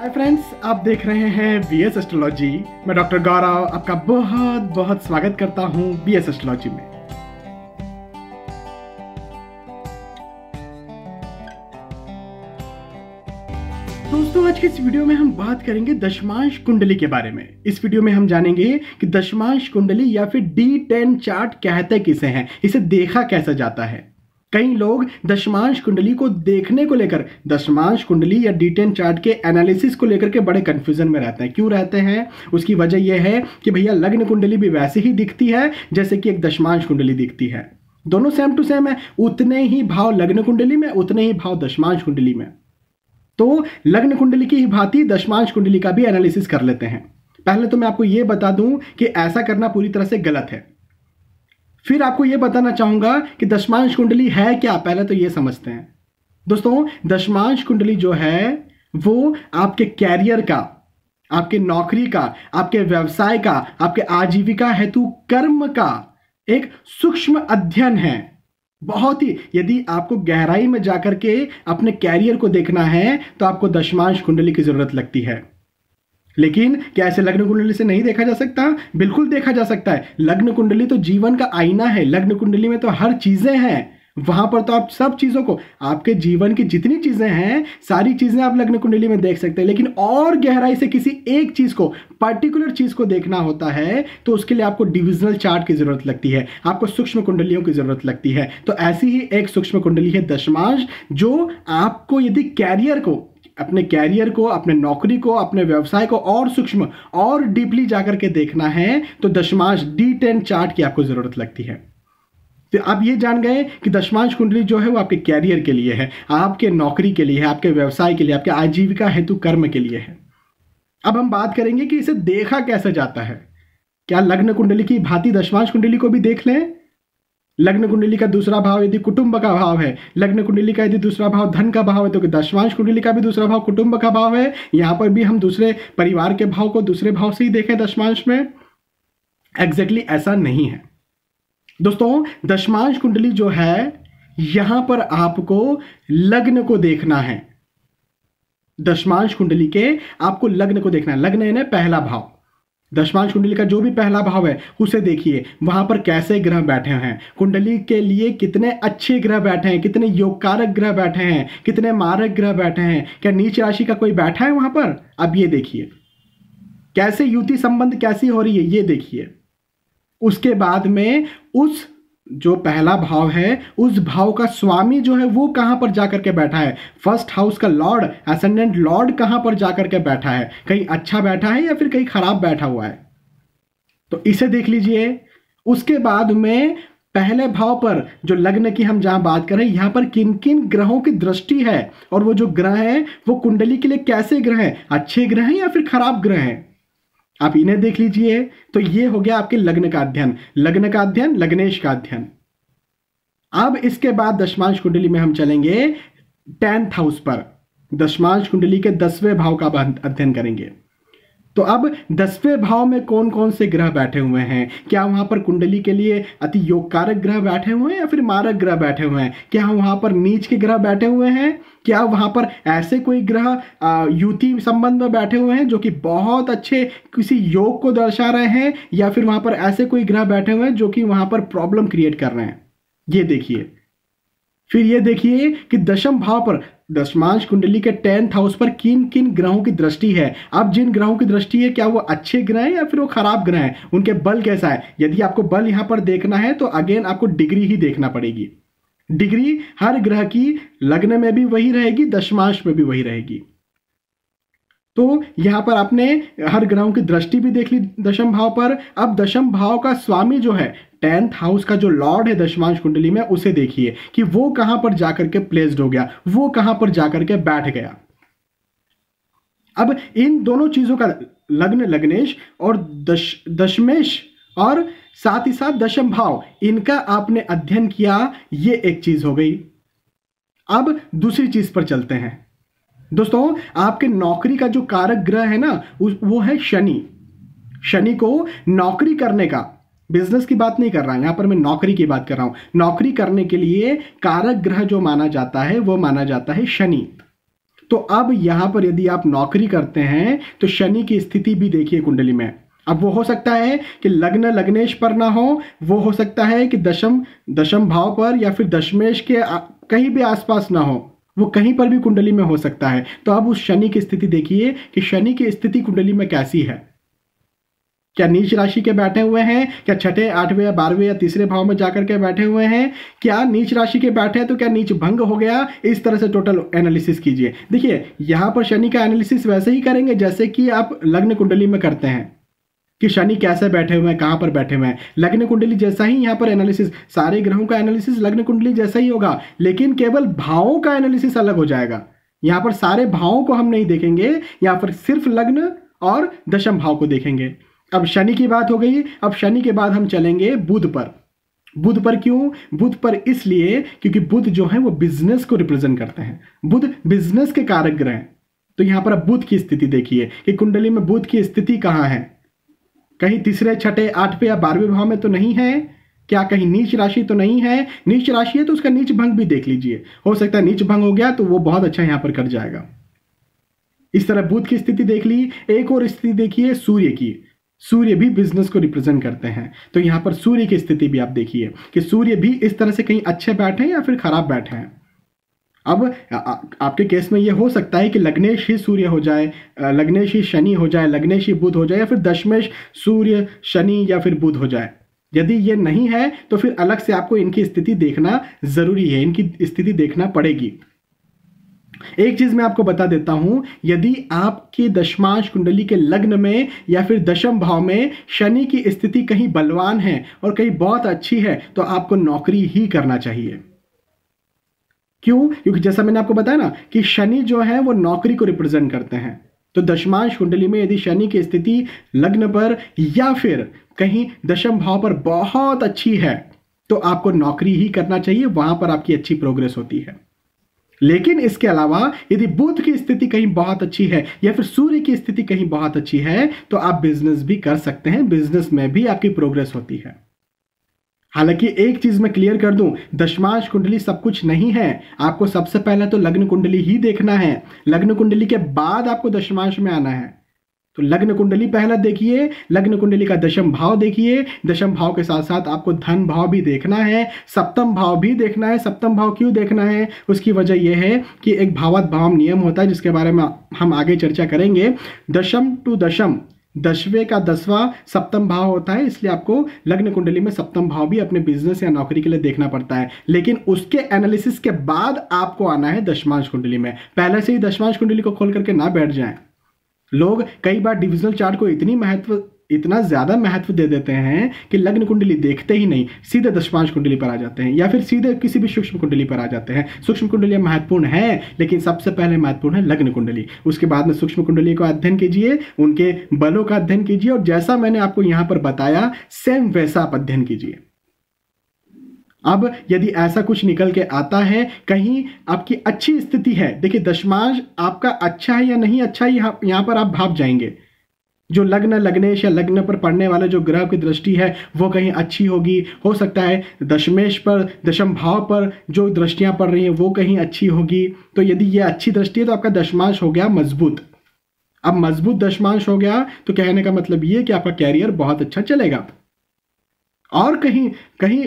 hi friends आप देख रहे हैं बी एस एस्ट्रोलॉजी मैं डॉक्टर गौरव आपका बहुत बहुत स्वागत करता हूँ बी एस एस्ट्रोलॉजी में दोस्तों आज के इस वीडियो में हम बात करेंगे दशमांश कुंडली के बारे में इस वीडियो में हम जानेंगे कि दशमांश कुंडली या फिर डी टेन चार्ट कहते किसे हैं इसे देखा कैसे जाता है कई लोग दशमांश कुंडली को देखने को लेकर दशमांश कुंडली या डिटेन चार्ट के एनालिसिस को लेकर के बड़े कन्फ्यूजन में रहते हैं क्यों रहते हैं उसकी वजह यह है कि भैया लग्न कुंडली भी वैसे ही दिखती है जैसे कि एक दशमांश कुंडली दिखती है दोनों सेम टू सेम है उतने ही भाव लग्न कुंडली में उतने ही भाव दशमांश कुंडली में तो लग्न कुंडली की ही भांति दशमांश कुंडली का भी एनालिसिस कर लेते हैं पहले तो मैं आपको ये बता दूं कि ऐसा करना पूरी तरह से गलत है फिर आपको ये बताना चाहूंगा कि दशमांश कुंडली है क्या पहले तो ये समझते हैं दोस्तों दशमांश कुंडली जो है वो आपके कैरियर का आपके नौकरी का आपके व्यवसाय का आपके आजीविका हेतु कर्म का एक सूक्ष्म अध्ययन है बहुत ही यदि आपको गहराई में जाकर के अपने कैरियर को देखना है तो आपको दशमांश कुंडली की जरूरत लगती है लेकिन क्या ऐसे लग्न कुंडली से नहीं देखा जा सकता बिल्कुल देखा जा सकता है लग्न कुंडली तो जीवन का आईना है लग्न कुंडली में तो हर चीज़ें हैं वहां पर तो आप सब चीज़ों को आपके जीवन की जितनी चीज़ें हैं सारी चीज़ें आप लग्न कुंडली में देख सकते हैं लेकिन और गहराई से किसी एक चीज़ को पर्टिकुलर चीज़ को देखना होता है तो उसके लिए आपको डिविजनल चार्ट की ज़रूरत लगती है आपको सूक्ष्म कुंडलियों की ज़रूरत लगती है तो ऐसी ही एक सूक्ष्म कुंडली है दशमांश जो आपको यदि कैरियर को अपने कैरियर को अपने नौकरी को अपने व्यवसाय को और सूक्ष्म और डीपली जाकर के देखना है तो दशमांश डी टेन चार्ट की आपको ज़रूरत लगती है तो आप ये जान गए कि दशमांश कुंडली जो है वो आपके कैरियर के लिए है आपके नौकरी के लिए है आपके व्यवसाय के लिए आपके आजीविका हेतु कर्म के लिए है अब हम बात करेंगे कि इसे देखा कैसे जाता है क्या लग्न कुंडली की भांति दशमांश कुंडली को भी देख लें लग्न कुंडली का दूसरा भाव यदि कुटुंब का भाव है लग्न कुंडली का यदि दूसरा भाव धन का भाव है तो दशवांश कुंडली का भी दूसरा भाव कुटुंब का भाव है यहाँ पर भी हम दूसरे परिवार के भाव को दूसरे भाव से ही देखें दशवांश में एग्जैक्टली exactly ऐसा नहीं है दोस्तों दशमांश कुंडली जो है यहां पर आपको लग्न को देखना है दशमांश कुंडली के आपको लग्न को देखना है लग्न यानी पहला भाव दशमान कुंडली का जो भी पहला भाव है उसे देखिए वहां पर कैसे ग्रह बैठे हैं कुंडली के लिए कितने अच्छे ग्रह बैठे हैं कितने योगकारक ग्रह बैठे हैं कितने मारक ग्रह बैठे हैं क्या नीच राशि का कोई बैठा है वहां पर अब ये देखिए कैसे युति संबंध कैसी हो रही है ये देखिए उसके बाद में उस जो पहला भाव है उस भाव का स्वामी जो है वो कहाँ पर जा करके बैठा है फर्स्ट हाउस का लॉर्ड असेंडेंट लॉर्ड कहाँ पर जा करके बैठा है कहीं अच्छा बैठा है या फिर कहीं खराब बैठा हुआ है तो इसे देख लीजिए उसके बाद में पहले भाव पर जो लग्न की हम जहाँ बात करें यहाँ पर किन किन ग्रहों की दृष्टि है और वो जो ग्रह है वो कुंडली के लिए कैसे ग्रह हैं अच्छे ग्रह हैं या फिर खराब ग्रह हैं आप इन्हें देख लीजिए तो ये हो गया आपके लग्न का अध्ययन लग्न का अध्ययन लग्नेश का अध्ययन अब इसके बाद दशमांश कुंडली में हम चलेंगे टेंथ हाउस पर दशमांश कुंडली के दसवें भाव का अध्ययन करेंगे तो अब दसवें भाव में कौन कौन से ग्रह बैठे हुए हैं क्या वहाँ पर कुंडली के लिए अति योग कारक ग्रह बैठे हुए हैं या फिर मारक ग्रह बैठे हुए हैं क्या वहाँ पर नीच के ग्रह बैठे हुए हैं क्या वहाँ पर ऐसे कोई ग्रह युति संबंध में बैठे हुए हैं जो कि बहुत अच्छे किसी योग को दर्शा रहे हैं या फिर वहाँ पर ऐसे कोई ग्रह बैठे हुए हैं जो कि वहाँ पर प्रॉब्लम क्रिएट कर रहे हैं ये देखिए फिर ये देखिए कि दशम भाव पर दशमांश कुंडली के टेंथ हाउस पर किन किन ग्रहों की दृष्टि है अब जिन ग्रहों की दृष्टि है क्या वो अच्छे ग्रह हैं या फिर वो खराब ग्रह हैं उनके बल कैसा है यदि आपको बल यहाँ पर देखना है तो अगेन आपको डिग्री ही देखना पड़ेगी डिग्री हर ग्रह की लग्न में भी वही रहेगी दशमांश में भी वही रहेगी तो यहाँ पर आपने हर ग्रहों की दृष्टि भी देख ली दशम भाव पर अब दशम भाव का स्वामी जो है टेंथ हाउस का जो लॉर्ड है दशमांश कुंडली में उसे देखिए कि वो कहां पर जाकर के प्लेस्ड हो गया वो कहां पर जाकर के बैठ गया अब इन दोनों चीजों का लग्न लग्नेश और दश दशमेश और साथ ही साथ दशम भाव इनका आपने अध्ययन किया ये एक चीज हो गई अब दूसरी चीज पर चलते हैं दोस्तों आपके नौकरी का जो कारक ग्रह है ना वो है शनि शनि को नौकरी करने का बिजनेस की बात नहीं कर रहा हूँ यहाँ पर मैं नौकरी की बात कर रहा हूँ नौकरी करने के लिए कारक ग्रह जो माना जाता है वो माना जाता है शनि तो अब यहाँ पर यदि आप नौकरी करते हैं तो शनि की स्थिति भी देखिए कुंडली में अब वो हो सकता है कि लग्न लग्नेश पर ना हो वो हो सकता है कि दशम दशम भाव पर या फिर दशमेश के कहीं भी आसपास ना हो वो कहीं पर भी कुंडली में हो सकता है तो अब उस शनि की स्थिति देखिए कि शनि की स्थिति कुंडली में कैसी है क्या नीच राशि के बैठे हुए हैं क्या छठे आठवें या बारहवें या तीसरे भाव में जाकर के बैठे हुए हैं क्या नीच राशि के बैठे हैं तो क्या नीच भंग हो गया इस तरह से टोटल एनालिसिस कीजिए देखिए यहाँ पर शनि का एनालिसिस वैसे ही करेंगे जैसे कि आप लग्न कुंडली में करते हैं कि शनि कैसे बैठे हुए हैं कहाँ पर बैठे हुए हैं लग्न कुंडली जैसा ही यहाँ पर एनालिसिस सारे ग्रहों का एनालिसिस लग्न कुंडली जैसा ही होगा लेकिन केवल भावों का एनालिसिस अलग हो जाएगा यहाँ पर सारे भावों को हम नहीं देखेंगे यहाँ पर सिर्फ लग्न और दशम भाव को देखेंगे अब शनि की बात हो गई अब शनि के बाद हम चलेंगे बुध पर बुध पर क्यों बुध पर इसलिए क्योंकि बुध जो है वो बिजनेस को रिप्रेजेंट करते हैं बुध बिजनेस के कारक ग्रह हैं तो यहां पर अब बुध की स्थिति देखिए कि कुंडली में बुध की स्थिति कहाँ है कहीं तीसरे छठे आठवें या बारहवें भाव में तो नहीं है क्या कहीं नीच राशि तो नहीं है नीच राशि है तो उसका नीच भंग भी देख लीजिए हो सकता है नीच भंग हो गया तो वो बहुत अच्छा यहां पर कर जाएगा इस तरह बुध की स्थिति देख ली एक और स्थिति देखिए सूर्य की सूर्य भी बिजनेस को रिप्रेजेंट करते हैं तो यहाँ पर सूर्य की स्थिति भी आप देखिए कि सूर्य भी इस तरह से कहीं अच्छे बैठे हैं या फिर खराब बैठे हैं अब आपके केस में यह हो सकता है कि लग्नेश ही सूर्य हो जाए लग्नेश ही शनि हो जाए लग्नेश ही बुध हो जाए या फिर दशमेश सूर्य शनि या फिर बुध हो जाए यदि ये नहीं है तो फिर अलग से आपको इनकी स्थिति देखना ज़रूरी है इनकी स्थिति देखना पड़ेगी एक चीज मैं आपको बता देता हूं यदि आपकी दशमांश कुंडली के लग्न में या फिर दशम भाव में शनि की स्थिति कहीं बलवान है और कहीं बहुत अच्छी है तो आपको नौकरी ही करना चाहिए क्यों क्योंकि जैसा मैंने आपको बताया ना कि शनि जो है वो नौकरी को रिप्रेजेंट करते हैं तो दशमांश कुंडली में यदि शनि की स्थिति लग्न पर या फिर कहीं दशम भाव पर बहुत अच्छी है तो आपको नौकरी ही करना चाहिए वहां पर आपकी अच्छी प्रोग्रेस होती है लेकिन इसके अलावा यदि बुद्ध की स्थिति कहीं बहुत अच्छी है या फिर सूर्य की स्थिति कहीं बहुत अच्छी है तो आप बिजनेस भी कर सकते हैं बिजनेस में भी आपकी प्रोग्रेस होती है हालांकि एक चीज मैं क्लियर कर दूं दशमांश कुंडली सब कुछ नहीं है आपको सबसे पहले तो लग्न कुंडली ही देखना है लग्न कुंडली के बाद आपको दशमांश में आना है तो लग्न कुंडली पहला देखिए लग्न कुंडली का दशम भाव देखिए दशम भाव के साथ साथ आपको धन भाव भी देखना है सप्तम भाव भी देखना है सप्तम भाव क्यों देखना है उसकी वजह यह है कि एक भावत भाव नियम होता है जिसके बारे में हम आगे चर्चा करेंगे दशम टू दशम दसवें का दसवां सप्तम भाव होता है इसलिए आपको लग्न कुंडली में सप्तम भाव भी अपने बिजनेस या नौकरी के लिए देखना पड़ता है लेकिन उसके एनालिसिस के बाद आपको आना है दशमांश कुंडली में पहले से ही दशमांश कुंडली को खोल करके ना बैठ जाएं लोग कई बार डिविजनल चार्ट को इतनी महत्व इतना ज़्यादा महत्व दे देते हैं कि लग्न कुंडली देखते ही नहीं सीधे दशमांश कुंडली पर आ जाते हैं या फिर सीधे किसी भी सूक्ष्म कुंडली पर आ जाते हैं सूक्ष्म कुंडली महत्वपूर्ण है लेकिन सबसे पहले महत्वपूर्ण है लग्न कुंडली उसके बाद में सूक्ष्म कुंडली का अध्ययन कीजिए उनके बलों का अध्ययन कीजिए और जैसा मैंने आपको यहां पर बताया सेम वैसा आप अध्ययन कीजिए अब यदि ऐसा कुछ निकल के आता है कहीं आपकी अच्छी स्थिति है देखिए दशमांश आपका अच्छा है या नहीं अच्छा है यहाँ यहाँ पर आप भाप जाएंगे जो लग्न लग्नेश या लग्न पर पड़ने वाले जो ग्रह की दृष्टि है वो कहीं अच्छी होगी हो सकता है दशमेश पर दशम भाव पर जो दृष्टियाँ पड़ रही हैं वो कहीं अच्छी होगी तो यदि ये अच्छी दृष्टि है तो आपका दशमांश हो गया मजबूत अब मजबूत दशमांश हो गया तो कहने का मतलब ये कि आपका कैरियर बहुत अच्छा चलेगा और कहीं कहीं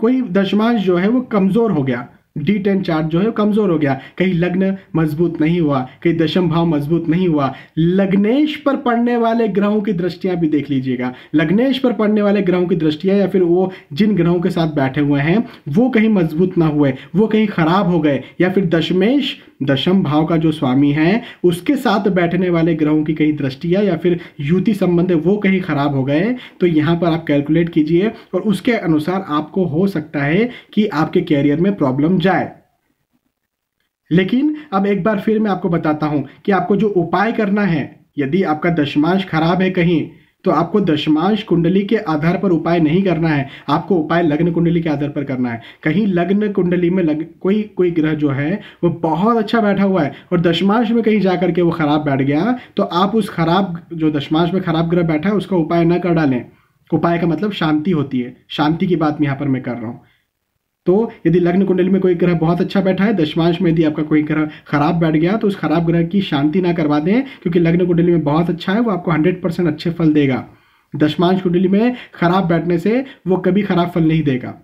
कोई दशमांश जो है वो कमज़ोर हो गया डी टेन चार्ट जो है कमजोर हो गया कहीं लग्न मजबूत नहीं हुआ कहीं दशम भाव मजबूत नहीं हुआ लग्नेश पर पड़ने वाले ग्रहों की दृष्टियां भी देख लीजिएगा लग्नेश पर पड़ने वाले ग्रहों की दृष्टियां या फिर वो जिन ग्रहों के साथ बैठे हुए हैं वो कहीं मजबूत ना हुए वो कहीं खराब हो गए या फिर दशमेश दशम भाव का जो स्वामी है उसके साथ बैठने वाले ग्रहों की कहीं दृष्टियां या फिर युति संबंध वो कहीं खराब हो गए तो यहां पर आप कैलकुलेट कीजिए और उसके अनुसार आपको हो सकता है कि आपके कैरियर में प्रॉब्लम जाए लेकिन अब एक बार फिर मैं आपको बताता हूं कि आपको जो उपाय करना है यदि आपका दशमांश खराब है कहीं तो आपको दशमांश कुंडली के आधार पर उपाय नहीं करना है आपको उपाय लग्न कुंडली के आधार पर करना है कहीं लग्न कुंडली में लग, कोई कोई ग्रह जो है वो बहुत अच्छा बैठा हुआ है और दशमांश में कहीं जा करके वो खराब बैठ गया तो आप उस खराब जो दशमांश में खराब ग्रह बैठा है उसका उपाय न कर डालें उपाय का मतलब शांति होती है शांति की बात यहाँ पर मैं कर रहा हूँ तो यदि लग्न कुंडली में कोई ग्रह बहुत अच्छा बैठा है दशमांश में यदि आपका कोई ग्रह खराब बैठ गया तो उस खराब ग्रह की शांति ना करवा दें क्योंकि लग्न कुंडली में बहुत अच्छा है वो आपको हंड्रेड परसेंट अच्छे फल देगा दशमांश कुंडली में खराब बैठने से वो कभी खराब फल नहीं देगा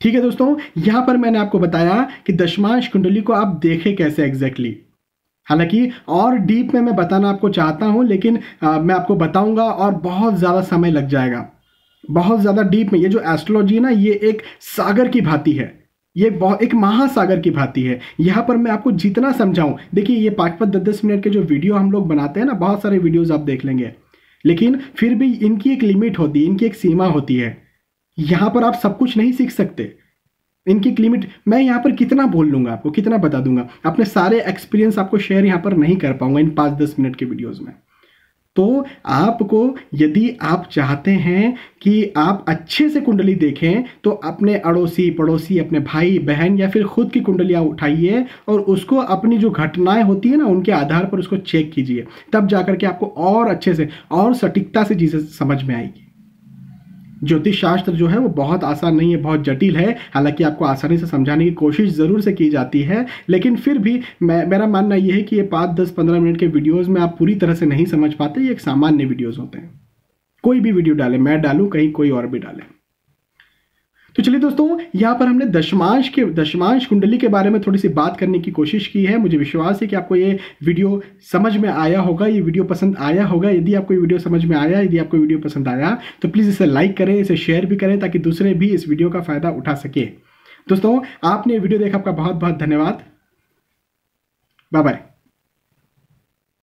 ठीक है दोस्तों यहां पर मैंने आपको बताया कि दशमांश कुंडली को आप देखें कैसे एग्जैक्टली हालांकि और डीप में मैं बताना आपको चाहता हूं लेकिन आ, मैं आपको बताऊंगा और बहुत ज़्यादा समय लग जाएगा बहुत ज़्यादा डीप में ये जो एस्ट्रोलॉजी ना ये एक सागर की भांति है ये बहुत एक महासागर की भांति है यहाँ पर मैं आपको जितना समझाऊं देखिए ये पाँच पाँच दस दस मिनट के जो वीडियो हम लोग बनाते हैं ना बहुत सारे वीडियोज़ आप देख लेंगे लेकिन फिर भी इनकी एक लिमिट होती है इनकी एक सीमा होती है यहाँ पर आप सब कुछ नहीं सीख सकते इनकी एक लिमिट मैं यहाँ पर कितना बोल लूंगा आपको कितना बता दूंगा अपने सारे एक्सपीरियंस आपको शेयर यहाँ पर नहीं कर पाऊंगा इन पाँच दस मिनट के वीडियोज़ में तो आपको यदि आप चाहते हैं कि आप अच्छे से कुंडली देखें तो अपने अड़ोसी पड़ोसी अपने भाई बहन या फिर खुद की कुंडलियाँ उठाइए और उसको अपनी जो घटनाएं होती है ना उनके आधार पर उसको चेक कीजिए तब जा के आपको और अच्छे से और सटीकता से चीज़ें समझ में आएगी ज्योतिष शास्त्र जो है वो बहुत आसान नहीं है बहुत जटिल है हालांकि आपको आसानी से समझाने की कोशिश ज़रूर से की जाती है लेकिन फिर भी मैं मेरा मानना यह है कि ये पाँच दस पंद्रह मिनट के वीडियोज़ में आप पूरी तरह से नहीं समझ पाते ये एक सामान्य वीडियोज़ होते हैं कोई भी वीडियो डालें मैं डालूँ कहीं कोई और भी डालें तो चलिए दोस्तों यहाँ पर हमने दशमांश के दशमांश कुंडली के बारे में थोड़ी सी बात करने की कोशिश की है मुझे विश्वास है कि आपको ये वीडियो समझ में आया होगा ये वीडियो पसंद आया होगा यदि आपको ये वीडियो समझ में आया यदि आपको वीडियो पसंद आया तो प्लीज़ इसे लाइक करें इसे शेयर भी करें ताकि दूसरे भी इस वीडियो का फ़ायदा उठा सके दोस्तों आपने वीडियो देखा आपका बहुत बहुत धन्यवाद बाय बाय